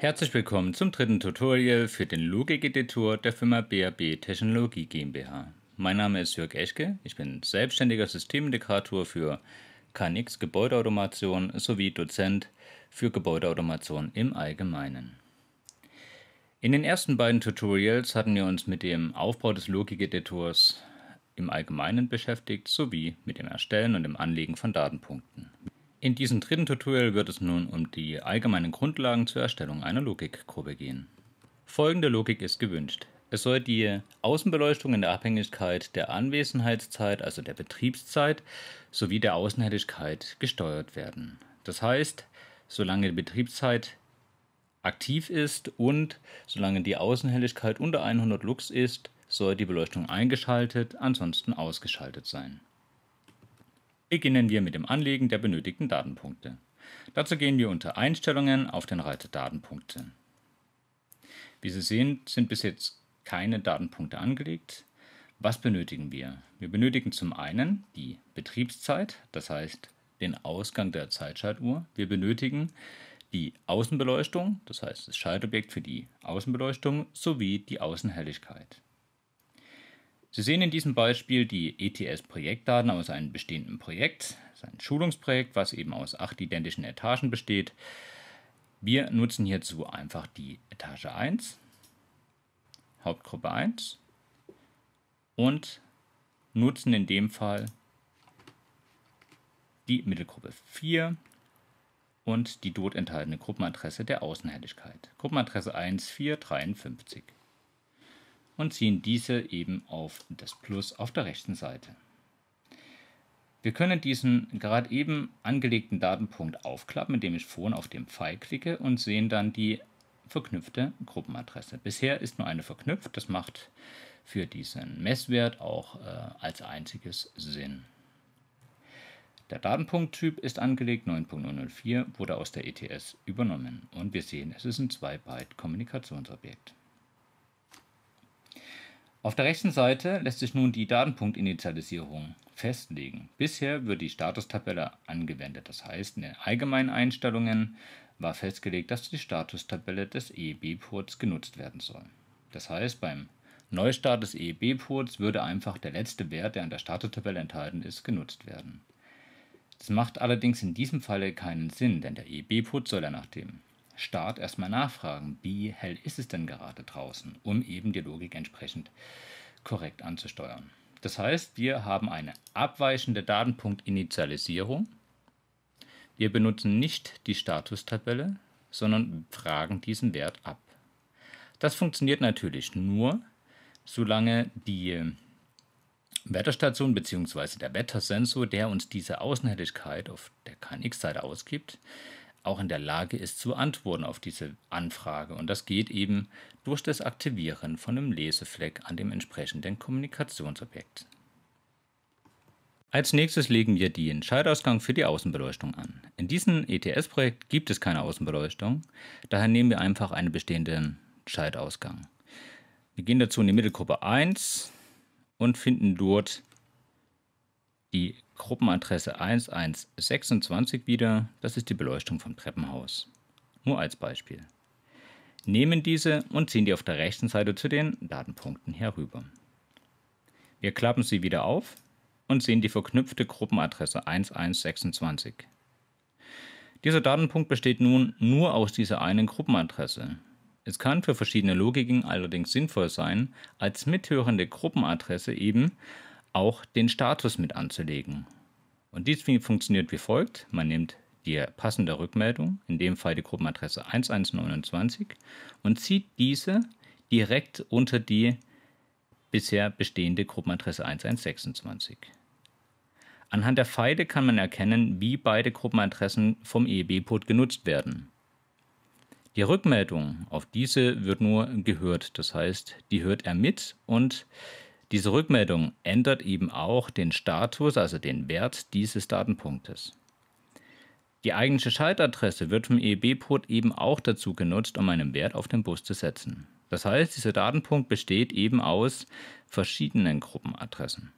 Herzlich willkommen zum dritten Tutorial für den Logik-Editor der Firma BAB Technologie GmbH. Mein Name ist Jörg Eschke, ich bin selbstständiger Systemintegrator für KNX Gebäudeautomation sowie Dozent für Gebäudeautomation im Allgemeinen. In den ersten beiden Tutorials hatten wir uns mit dem Aufbau des Logik-Editors im Allgemeinen beschäftigt sowie mit dem Erstellen und dem Anlegen von Datenpunkten. In diesem dritten Tutorial wird es nun um die allgemeinen Grundlagen zur Erstellung einer Logikgruppe gehen. Folgende Logik ist gewünscht. Es soll die Außenbeleuchtung in der Abhängigkeit der Anwesenheitszeit, also der Betriebszeit, sowie der Außenhelligkeit gesteuert werden. Das heißt, solange die Betriebszeit aktiv ist und solange die Außenhelligkeit unter 100 Lux ist, soll die Beleuchtung eingeschaltet, ansonsten ausgeschaltet sein. Beginnen wir mit dem Anlegen der benötigten Datenpunkte. Dazu gehen wir unter Einstellungen auf den Reiter Datenpunkte. Wie Sie sehen, sind bis jetzt keine Datenpunkte angelegt. Was benötigen wir? Wir benötigen zum einen die Betriebszeit, das heißt den Ausgang der Zeitschaltuhr. Wir benötigen die Außenbeleuchtung, das heißt das Schaltobjekt für die Außenbeleuchtung, sowie die Außenhelligkeit. Sie sehen in diesem Beispiel die ETS-Projektdaten aus einem bestehenden Projekt, das ist ein Schulungsprojekt, was eben aus acht identischen Etagen besteht. Wir nutzen hierzu einfach die Etage 1, Hauptgruppe 1 und nutzen in dem Fall die Mittelgruppe 4 und die dort enthaltene Gruppenadresse der Außenhelligkeit. Gruppenadresse 1453 und ziehen diese eben auf das Plus auf der rechten Seite. Wir können diesen gerade eben angelegten Datenpunkt aufklappen, indem ich vorhin auf den Pfeil klicke und sehen dann die verknüpfte Gruppenadresse. Bisher ist nur eine verknüpft, das macht für diesen Messwert auch äh, als einziges Sinn. Der Datenpunkttyp ist angelegt 9.004, wurde aus der ETS übernommen und wir sehen, es ist ein 2-Byte-Kommunikationsobjekt. Auf der rechten Seite lässt sich nun die Datenpunktinitialisierung festlegen. Bisher wird die Statustabelle angewendet, das heißt in den allgemeinen Einstellungen war festgelegt, dass die Statustabelle des EEB-Ports genutzt werden soll. Das heißt, beim Neustart des EEB-Ports würde einfach der letzte Wert, der an der Statustabelle enthalten ist, genutzt werden. Das macht allerdings in diesem Falle keinen Sinn, denn der EEB-Port soll ja nach dem Start erstmal nachfragen, wie hell ist es denn gerade draußen, um eben die Logik entsprechend korrekt anzusteuern. Das heißt, wir haben eine abweichende Datenpunktinitialisierung. Wir benutzen nicht die Statustabelle, sondern fragen diesen Wert ab. Das funktioniert natürlich nur, solange die Wetterstation bzw. der Wettersensor, der uns diese Außenhelligkeit auf der KNX-Seite ausgibt, auch in der Lage ist zu antworten auf diese Anfrage. Und das geht eben durch das Aktivieren von einem Lesefleck an dem entsprechenden Kommunikationsobjekt. Als nächstes legen wir den Schaltausgang für die Außenbeleuchtung an. In diesem ETS-Projekt gibt es keine Außenbeleuchtung, daher nehmen wir einfach einen bestehenden Schaltausgang. Wir gehen dazu in die Mittelgruppe 1 und finden dort die Gruppenadresse 1126 wieder, das ist die Beleuchtung vom Treppenhaus. Nur als Beispiel. Nehmen diese und ziehen die auf der rechten Seite zu den Datenpunkten herüber. Wir klappen sie wieder auf und sehen die verknüpfte Gruppenadresse 1126. Dieser Datenpunkt besteht nun nur aus dieser einen Gruppenadresse. Es kann für verschiedene Logiken allerdings sinnvoll sein, als mithörende Gruppenadresse eben auch den Status mit anzulegen. Und dies funktioniert wie folgt. Man nimmt die passende Rückmeldung, in dem Fall die Gruppenadresse 1129, und zieht diese direkt unter die bisher bestehende Gruppenadresse 1126. Anhand der Pfeile kann man erkennen, wie beide Gruppenadressen vom EEB-Port genutzt werden. Die Rückmeldung auf diese wird nur gehört, das heißt, die hört er mit und diese Rückmeldung ändert eben auch den Status, also den Wert dieses Datenpunktes. Die eigentliche Schaltadresse wird vom EEB-Port eben auch dazu genutzt, um einen Wert auf den Bus zu setzen. Das heißt, dieser Datenpunkt besteht eben aus verschiedenen Gruppenadressen.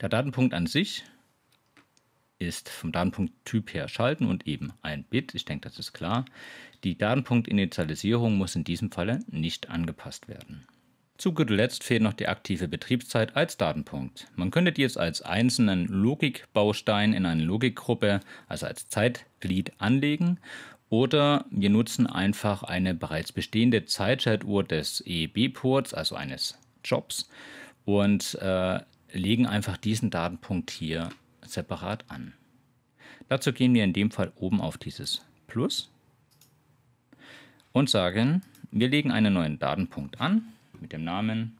Der Datenpunkt an sich ist vom Datenpunkttyp her schalten und eben ein Bit. Ich denke, das ist klar. Die Datenpunktinitialisierung muss in diesem Falle nicht angepasst werden. Zu guter Letzt fehlt noch die aktive Betriebszeit als Datenpunkt. Man könnte die jetzt als einzelnen Logikbaustein in eine Logikgruppe, also als Zeitglied anlegen oder wir nutzen einfach eine bereits bestehende Zeitschaltuhr des EEB-Ports, also eines Jobs, und äh, legen einfach diesen Datenpunkt hier separat an. Dazu gehen wir in dem Fall oben auf dieses Plus und sagen, wir legen einen neuen Datenpunkt an mit dem Namen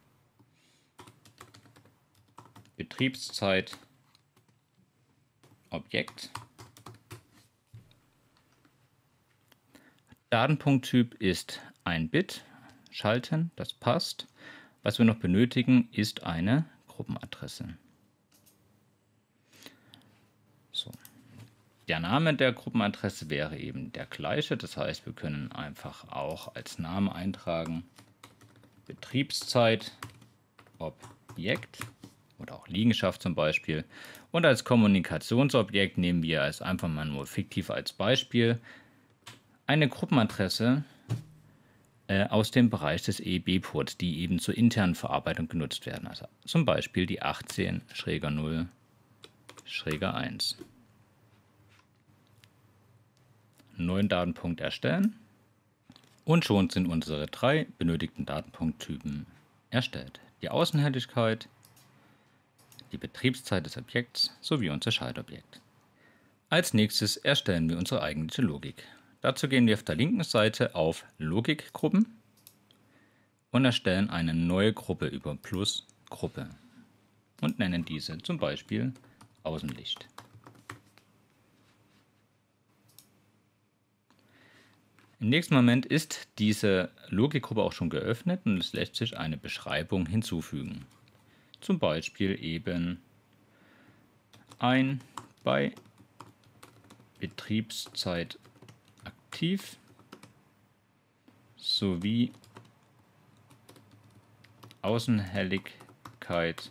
Betriebszeit Objekt. Datenpunkttyp ist ein Bit. Schalten, das passt. Was wir noch benötigen, ist eine Gruppenadresse. So. Der Name der Gruppenadresse wäre eben der gleiche. Das heißt, wir können einfach auch als Name eintragen Betriebszeit, Objekt oder auch Liegenschaft zum Beispiel. Und als Kommunikationsobjekt nehmen wir als einfach mal nur fiktiv als Beispiel eine Gruppenadresse äh, aus dem Bereich des EB-Ports, die eben zur internen Verarbeitung genutzt werden. Also zum Beispiel die 18-0-1. Neuen Datenpunkt erstellen. Und schon sind unsere drei benötigten Datenpunkttypen erstellt. Die Außenhelligkeit, die Betriebszeit des Objekts sowie unser Schaltobjekt. Als nächstes erstellen wir unsere eigentliche Logik. Dazu gehen wir auf der linken Seite auf Logikgruppen und erstellen eine neue Gruppe über Plus Gruppe und nennen diese zum Beispiel Außenlicht. Im nächsten Moment ist diese Logikgruppe auch schon geöffnet und es lässt sich eine Beschreibung hinzufügen. Zum Beispiel eben ein bei Betriebszeit aktiv sowie Außenhelligkeit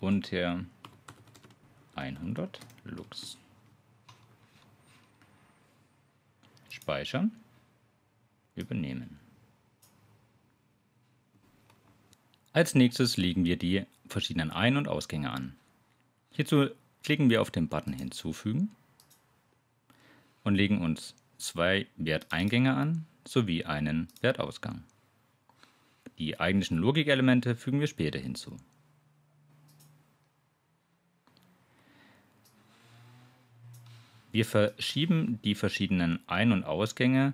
unter 100 Lux. Speichern. Übernehmen. Als nächstes legen wir die verschiedenen Ein- und Ausgänge an. Hierzu klicken wir auf den Button Hinzufügen und legen uns zwei Werteingänge an sowie einen Wertausgang. Die eigentlichen Logikelemente fügen wir später hinzu. Wir verschieben die verschiedenen Ein- und Ausgänge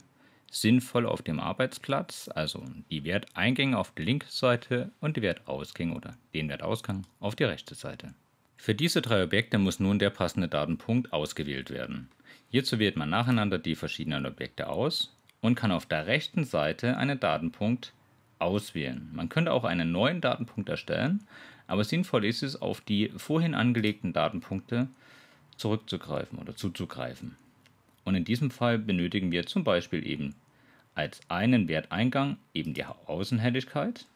sinnvoll auf dem Arbeitsplatz, also die Werteingänge auf die linke Seite und die Wertausgänge oder den Wertausgang auf die rechte Seite. Für diese drei Objekte muss nun der passende Datenpunkt ausgewählt werden. Hierzu wählt man nacheinander die verschiedenen Objekte aus und kann auf der rechten Seite einen Datenpunkt auswählen. Man könnte auch einen neuen Datenpunkt erstellen, aber sinnvoll ist es, auf die vorhin angelegten Datenpunkte zurückzugreifen oder zuzugreifen. Und in diesem Fall benötigen wir zum Beispiel eben als einen Werteingang eben die Außenhelligkeit.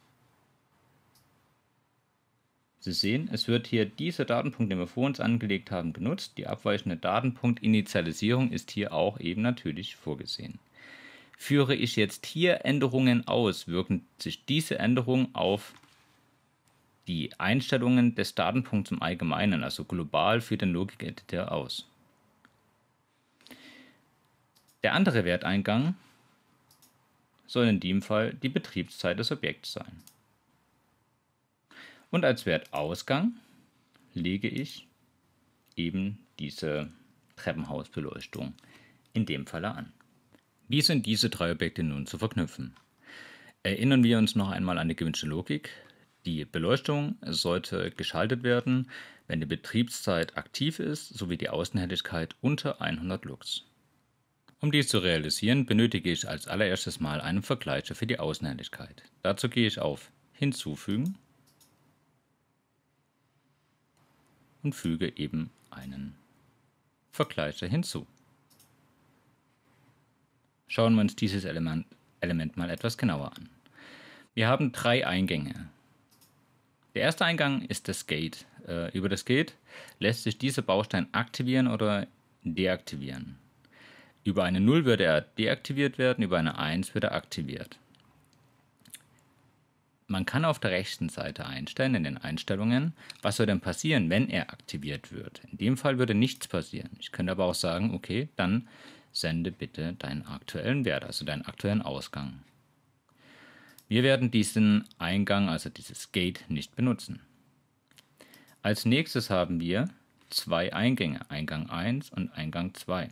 Sie sehen, es wird hier dieser Datenpunkt, den wir vor uns angelegt haben, genutzt. Die abweichende Datenpunktinitialisierung ist hier auch eben natürlich vorgesehen. Führe ich jetzt hier Änderungen aus, wirken sich diese Änderungen auf die Einstellungen des Datenpunkts im Allgemeinen, also global, für den Logik-Editor aus. Der andere Werteingang soll in dem Fall die Betriebszeit des Objekts sein. Und als Wertausgang lege ich eben diese Treppenhausbeleuchtung in dem Falle an. Wie sind diese drei Objekte nun zu verknüpfen? Erinnern wir uns noch einmal an die gewünschte Logik. Die Beleuchtung sollte geschaltet werden, wenn die Betriebszeit aktiv ist, sowie die Außenhelligkeit unter 100 Lux. Um dies zu realisieren, benötige ich als allererstes mal einen Vergleicher für die Außenhelligkeit. Dazu gehe ich auf Hinzufügen und füge eben einen Vergleicher hinzu. Schauen wir uns dieses Element, Element mal etwas genauer an. Wir haben drei Eingänge. Der erste Eingang ist das Gate. Äh, über das Gate lässt sich dieser Baustein aktivieren oder deaktivieren. Über eine 0 würde er deaktiviert werden, über eine 1 würde er aktiviert. Man kann auf der rechten Seite einstellen in den Einstellungen, was soll denn passieren, wenn er aktiviert wird. In dem Fall würde nichts passieren. Ich könnte aber auch sagen, okay, dann sende bitte deinen aktuellen Wert, also deinen aktuellen Ausgang. Wir werden diesen Eingang, also dieses Gate, nicht benutzen. Als nächstes haben wir zwei Eingänge, Eingang 1 und Eingang 2.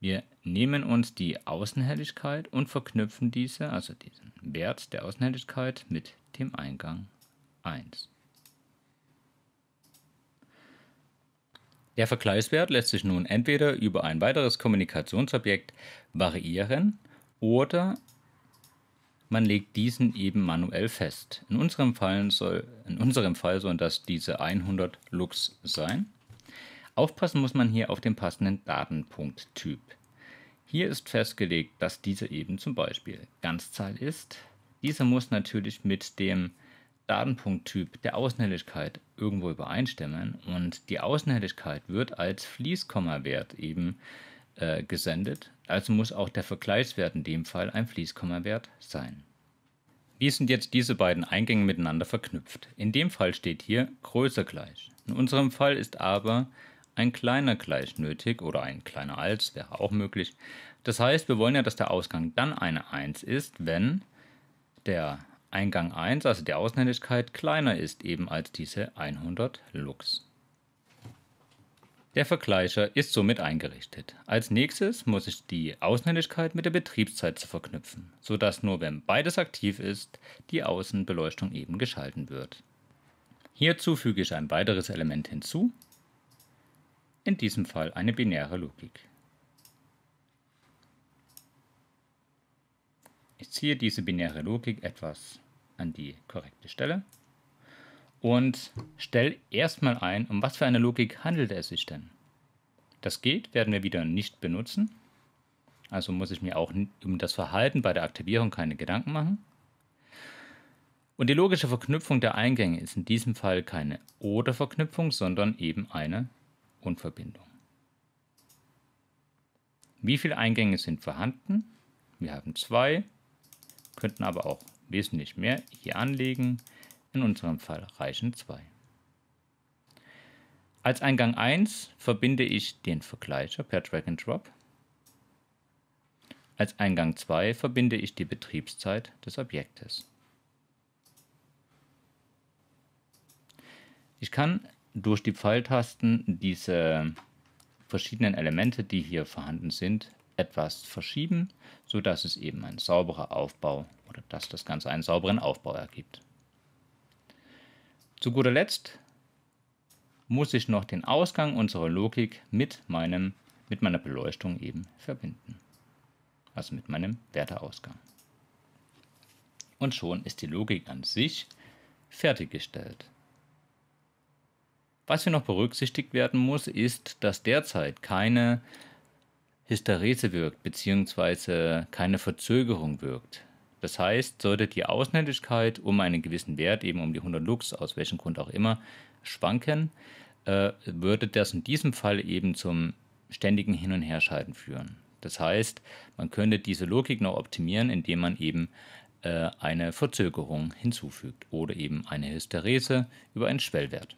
Wir nehmen uns die Außenhelligkeit und verknüpfen diese, also diesen Wert der Außenhelligkeit, mit dem Eingang 1. Der Vergleichswert lässt sich nun entweder über ein weiteres Kommunikationsobjekt variieren – oder man legt diesen eben manuell fest. In unserem Fall, soll, in unserem Fall sollen das diese 100 Lux sein. Aufpassen muss man hier auf den passenden Datenpunkttyp. Hier ist festgelegt, dass dieser eben zum Beispiel Ganzzahl ist. Diese muss natürlich mit dem Datenpunkttyp der Außenhelligkeit irgendwo übereinstimmen und die Außenhelligkeit wird als Fließkomma-Wert eben äh, gesendet also muss auch der Vergleichswert in dem Fall ein Fließkommawert sein. Wie sind jetzt diese beiden Eingänge miteinander verknüpft? In dem Fall steht hier größer gleich. In unserem Fall ist aber ein kleiner gleich nötig oder ein kleiner als wäre auch möglich. Das heißt, wir wollen ja, dass der Ausgang dann eine 1 ist, wenn der Eingang 1, also die Ausländigkeit, kleiner ist eben als diese 100 Lux. Der Vergleicher ist somit eingerichtet. Als nächstes muss ich die Außenhelligkeit mit der Betriebszeit zu verknüpfen, sodass nur wenn beides aktiv ist, die Außenbeleuchtung eben geschalten wird. Hierzu füge ich ein weiteres Element hinzu, in diesem Fall eine binäre Logik. Ich ziehe diese binäre Logik etwas an die korrekte Stelle und stell erstmal ein, um was für eine Logik handelt es sich denn. Das geht, werden wir wieder nicht benutzen. Also muss ich mir auch um das Verhalten bei der Aktivierung keine Gedanken machen. Und die logische Verknüpfung der Eingänge ist in diesem Fall keine Oder-Verknüpfung, sondern eben eine Unverbindung. Wie viele Eingänge sind vorhanden? Wir haben zwei, könnten aber auch wesentlich mehr hier anlegen in unserem Fall reichen zwei. Als Eingang 1 verbinde ich den Vergleicher per Drag and Drop. Als Eingang 2 verbinde ich die Betriebszeit des Objektes. Ich kann durch die Pfeiltasten diese verschiedenen Elemente, die hier vorhanden sind, etwas verschieben, sodass es eben ein sauberer Aufbau oder dass das Ganze einen sauberen Aufbau ergibt. Zu guter Letzt muss ich noch den Ausgang unserer Logik mit, meinem, mit meiner Beleuchtung eben verbinden. Also mit meinem Werteausgang. Und schon ist die Logik an sich fertiggestellt. Was hier noch berücksichtigt werden muss, ist, dass derzeit keine Hysterese wirkt, beziehungsweise keine Verzögerung wirkt. Das heißt, sollte die Ausländigkeit um einen gewissen Wert, eben um die 100 Lux, aus welchem Grund auch immer, schwanken, äh, würde das in diesem Fall eben zum ständigen Hin- und Herschalten führen. Das heißt, man könnte diese Logik noch optimieren, indem man eben äh, eine Verzögerung hinzufügt oder eben eine Hysterese über einen Schwellwert.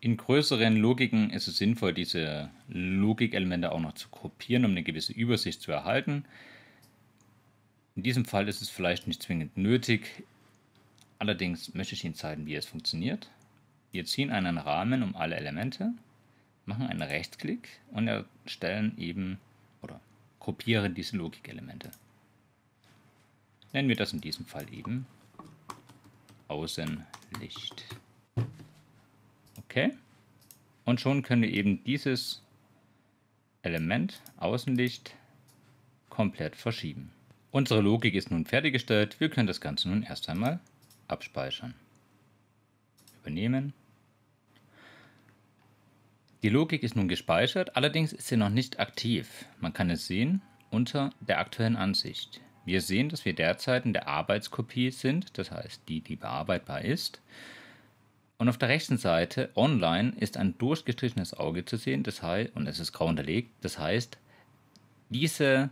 In größeren Logiken ist es sinnvoll, diese Logikelemente auch noch zu gruppieren, um eine gewisse Übersicht zu erhalten. In diesem Fall ist es vielleicht nicht zwingend nötig, allerdings möchte ich Ihnen zeigen, wie es funktioniert. Wir ziehen einen Rahmen um alle Elemente, machen einen Rechtsklick und erstellen eben oder kopieren diese Logikelemente. Nennen wir das in diesem Fall eben Außenlicht. Okay, und schon können wir eben dieses Element Außenlicht komplett verschieben. Unsere Logik ist nun fertiggestellt. Wir können das Ganze nun erst einmal abspeichern. Übernehmen. Die Logik ist nun gespeichert, allerdings ist sie noch nicht aktiv. Man kann es sehen unter der aktuellen Ansicht. Wir sehen, dass wir derzeit in der Arbeitskopie sind, das heißt die, die bearbeitbar ist. Und auf der rechten Seite online ist ein durchgestrichenes Auge zu sehen, das heißt, und es ist grau unterlegt, das heißt, diese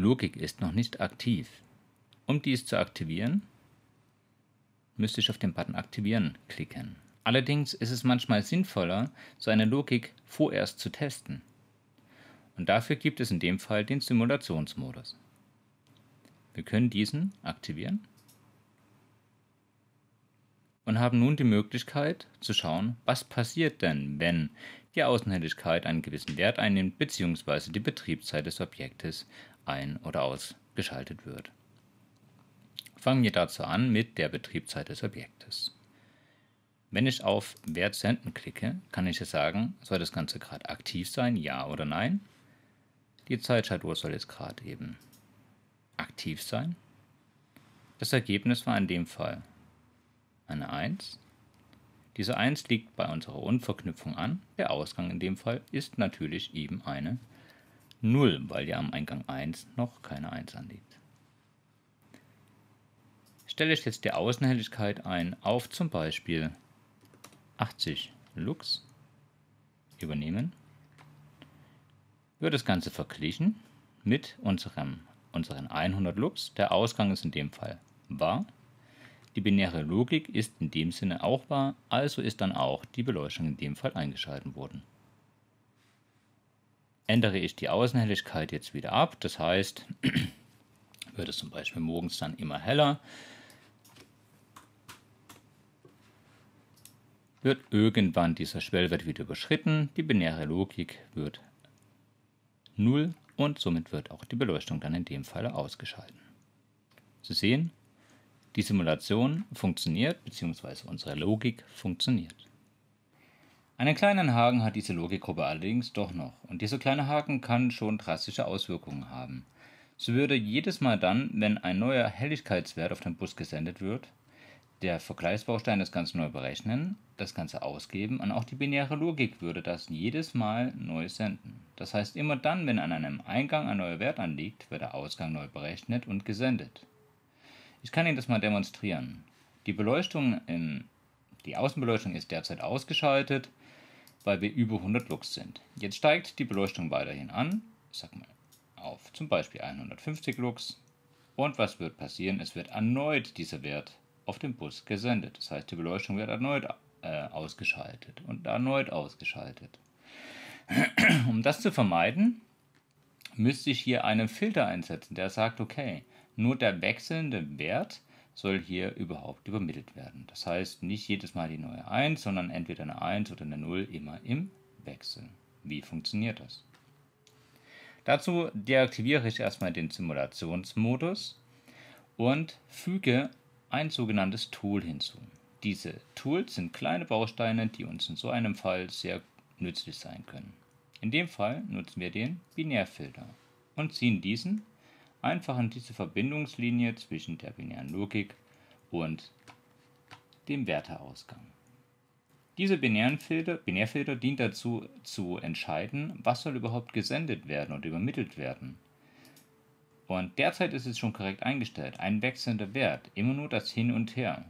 Logik ist noch nicht aktiv. Um dies zu aktivieren, müsste ich auf den Button Aktivieren klicken. Allerdings ist es manchmal sinnvoller, so eine Logik vorerst zu testen. Und dafür gibt es in dem Fall den Simulationsmodus. Wir können diesen aktivieren und haben nun die Möglichkeit zu schauen, was passiert denn, wenn die Außenhelligkeit einen gewissen Wert einnimmt bzw. die Betriebszeit des Objektes ein- oder ausgeschaltet wird. Fangen wir dazu an mit der Betriebszeit des Objektes. Wenn ich auf Wert senden klicke, kann ich jetzt sagen, soll das Ganze gerade aktiv sein, ja oder nein. Die Zeitschaltuhr soll jetzt gerade eben aktiv sein. Das Ergebnis war in dem Fall eine 1. Diese 1 liegt bei unserer Unverknüpfung an. Der Ausgang in dem Fall ist natürlich eben eine 0, weil ja am Eingang 1 noch keine 1 anliegt. Stelle ich jetzt die Außenhelligkeit ein auf zum Beispiel 80 Lux, übernehmen, wird das Ganze verglichen mit unserem, unseren 100 Lux, der Ausgang ist in dem Fall wahr, die binäre Logik ist in dem Sinne auch wahr, also ist dann auch die Beleuchtung in dem Fall eingeschalten worden ändere ich die Außenhelligkeit jetzt wieder ab. Das heißt, wird es zum Beispiel morgens dann immer heller. Wird irgendwann dieser Schwellwert wieder überschritten. Die binäre Logik wird 0 und somit wird auch die Beleuchtung dann in dem Fall ausgeschalten. Sie sehen, die Simulation funktioniert bzw. unsere Logik funktioniert. Einen kleinen Haken hat diese Logikgruppe allerdings doch noch, und dieser kleine Haken kann schon drastische Auswirkungen haben. So würde jedes Mal dann, wenn ein neuer Helligkeitswert auf den Bus gesendet wird, der Vergleichsbaustein das Ganze neu berechnen, das Ganze ausgeben und auch die binäre Logik würde das jedes Mal neu senden. Das heißt, immer dann, wenn an einem Eingang ein neuer Wert anliegt, wird der Ausgang neu berechnet und gesendet. Ich kann Ihnen das mal demonstrieren. Die Beleuchtung in, die Außenbeleuchtung ist derzeit ausgeschaltet weil wir über 100 Lux sind. Jetzt steigt die Beleuchtung weiterhin an, ich sag mal auf zum Beispiel 150 Lux. Und was wird passieren? Es wird erneut dieser Wert auf den Bus gesendet. Das heißt, die Beleuchtung wird erneut äh, ausgeschaltet und erneut ausgeschaltet. um das zu vermeiden, müsste ich hier einen Filter einsetzen, der sagt, okay, nur der wechselnde Wert soll hier überhaupt übermittelt werden. Das heißt, nicht jedes Mal die neue 1, sondern entweder eine 1 oder eine 0 immer im Wechsel. Wie funktioniert das? Dazu deaktiviere ich erstmal den Simulationsmodus und füge ein sogenanntes Tool hinzu. Diese Tools sind kleine Bausteine, die uns in so einem Fall sehr nützlich sein können. In dem Fall nutzen wir den Binärfilter und ziehen diesen einfach in diese Verbindungslinie zwischen der binären Logik und dem Werteausgang. Diese binären Filter, Binärfilter dient dazu zu entscheiden, was soll überhaupt gesendet werden und übermittelt werden. Und derzeit ist es schon korrekt eingestellt, ein wechselnder Wert, immer nur das Hin und Her.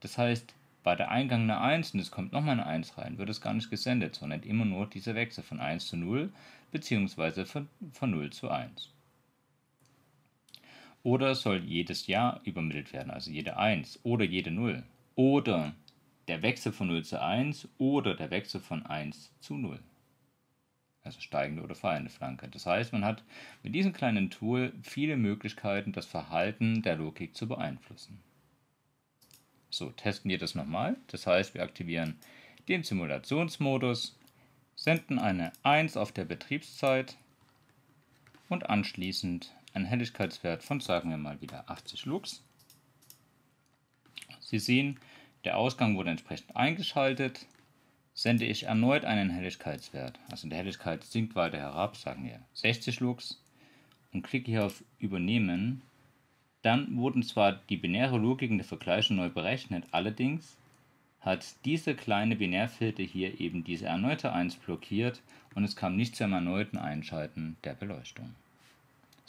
Das heißt, bei der Eingang eine 1 und es kommt nochmal eine 1 rein, wird es gar nicht gesendet, sondern immer nur dieser Wechsel von 1 zu 0 bzw. Von, von 0 zu 1. Oder soll jedes Jahr übermittelt werden, also jede 1 oder jede 0. Oder der Wechsel von 0 zu 1 oder der Wechsel von 1 zu 0. Also steigende oder fallende Flanke. Das heißt, man hat mit diesem kleinen Tool viele Möglichkeiten, das Verhalten der Logik zu beeinflussen. So, testen wir das nochmal. Das heißt, wir aktivieren den Simulationsmodus, senden eine 1 auf der Betriebszeit und anschließend ein Helligkeitswert von, sagen wir mal wieder, 80 Lux. Sie sehen, der Ausgang wurde entsprechend eingeschaltet. Sende ich erneut einen Helligkeitswert, also die Helligkeit sinkt weiter herab, sagen wir 60 Lux, und klicke hier auf Übernehmen, dann wurden zwar die binäre Logiken der Vergleiche neu berechnet, allerdings hat diese kleine Binärfilter hier eben diese erneute 1 blockiert und es kam nicht zu einem erneuten Einschalten der Beleuchtung.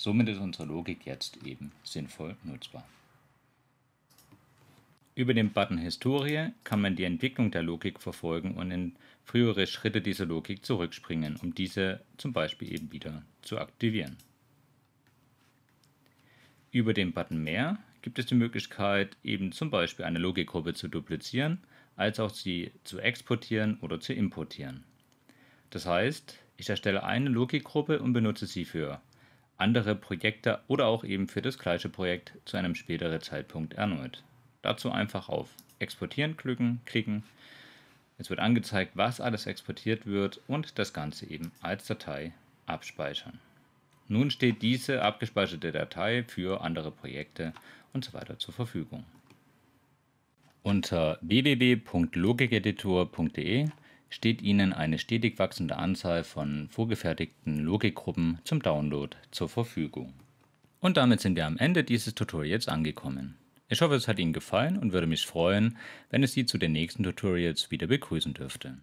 Somit ist unsere Logik jetzt eben sinnvoll nutzbar. Über den Button Historie kann man die Entwicklung der Logik verfolgen und in frühere Schritte dieser Logik zurückspringen, um diese zum Beispiel eben wieder zu aktivieren. Über den Button Mehr gibt es die Möglichkeit, eben zum Beispiel eine Logikgruppe zu duplizieren, als auch sie zu exportieren oder zu importieren. Das heißt, ich erstelle eine Logikgruppe und benutze sie für andere Projekte oder auch eben für das gleiche Projekt zu einem späteren Zeitpunkt erneut. Dazu einfach auf Exportieren klicken, Es wird angezeigt, was alles exportiert wird und das Ganze eben als Datei abspeichern. Nun steht diese abgespeicherte Datei für andere Projekte und so weiter zur Verfügung. Unter www.logikeditor.de steht Ihnen eine stetig wachsende Anzahl von vorgefertigten Logikgruppen zum Download zur Verfügung. Und damit sind wir am Ende dieses Tutorials angekommen. Ich hoffe, es hat Ihnen gefallen und würde mich freuen, wenn es Sie zu den nächsten Tutorials wieder begrüßen dürfte.